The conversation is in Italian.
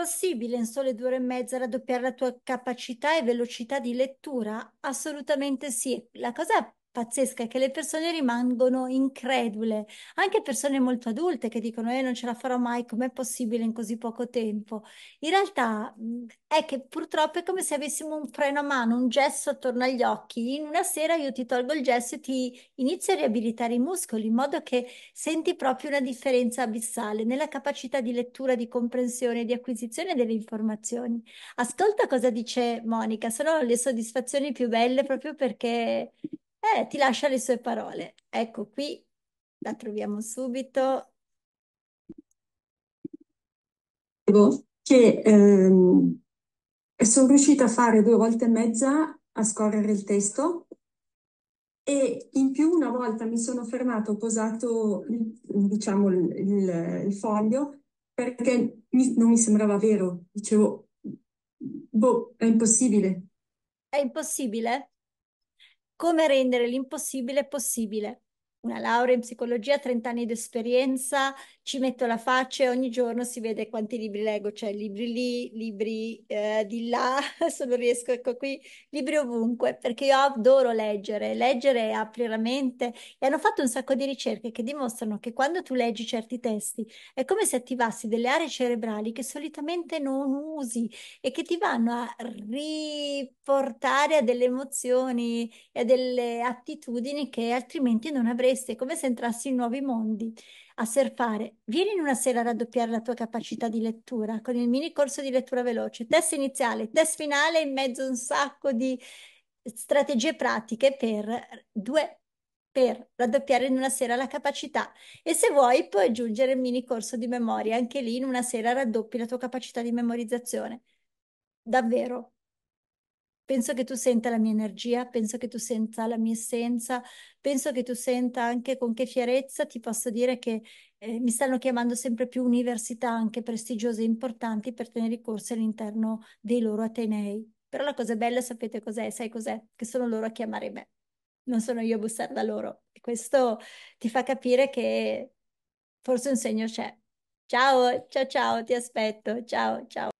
Possibile in sole due ore e mezza raddoppiare la tua capacità e velocità di lettura? Assolutamente sì. La cosa pazzesca è che le persone rimangono incredule, anche persone molto adulte che dicono eh non ce la farò mai, com'è possibile in così poco tempo? In realtà è che purtroppo è come se avessimo un freno a mano, un gesso attorno agli occhi. In una sera io ti tolgo il gesso e ti inizio a riabilitare i muscoli in modo che senti proprio una differenza abissale nella capacità di lettura, di comprensione, di acquisizione delle informazioni. Ascolta cosa dice Monica, sono le soddisfazioni più belle proprio perché eh, ti lascia le sue parole. Ecco qui, la troviamo subito. Che ehm, sono riuscita a fare due volte e mezza a scorrere il testo e in più una volta mi sono fermata, ho posato diciamo il, il, il foglio perché mi, non mi sembrava vero, dicevo, boh, è impossibile. È impossibile? come rendere l'impossibile possibile una laurea in psicologia, 30 anni di esperienza, ci metto la faccia e ogni giorno si vede quanti libri leggo, cioè libri lì, libri eh, di là, se non riesco, ecco qui, libri ovunque, perché io adoro leggere, leggere apre la mente e hanno fatto un sacco di ricerche che dimostrano che quando tu leggi certi testi è come se attivassi delle aree cerebrali che solitamente non usi e che ti vanno a riportare a delle emozioni e a delle attitudini che altrimenti non avrei foreste, come se entrassi in nuovi mondi a surfare. Vieni in una sera a raddoppiare la tua capacità di lettura con il mini corso di lettura veloce, test iniziale, test finale, in mezzo a un sacco di strategie pratiche per due per raddoppiare in una sera la capacità e se vuoi puoi aggiungere il mini corso di memoria, anche lì in una sera raddoppi la tua capacità di memorizzazione. Davvero, penso che tu senta la mia energia, penso che tu senta la mia essenza, penso che tu senta anche con che fierezza ti posso dire che eh, mi stanno chiamando sempre più università anche prestigiose e importanti per tenere i corsi all'interno dei loro atenei. Però la cosa bella, sapete cos'è? Sai cos'è? Che sono loro a chiamare me, non sono io a bussare da loro. E questo ti fa capire che forse un segno c'è. Ciao, ciao, ciao, ti aspetto. Ciao, ciao.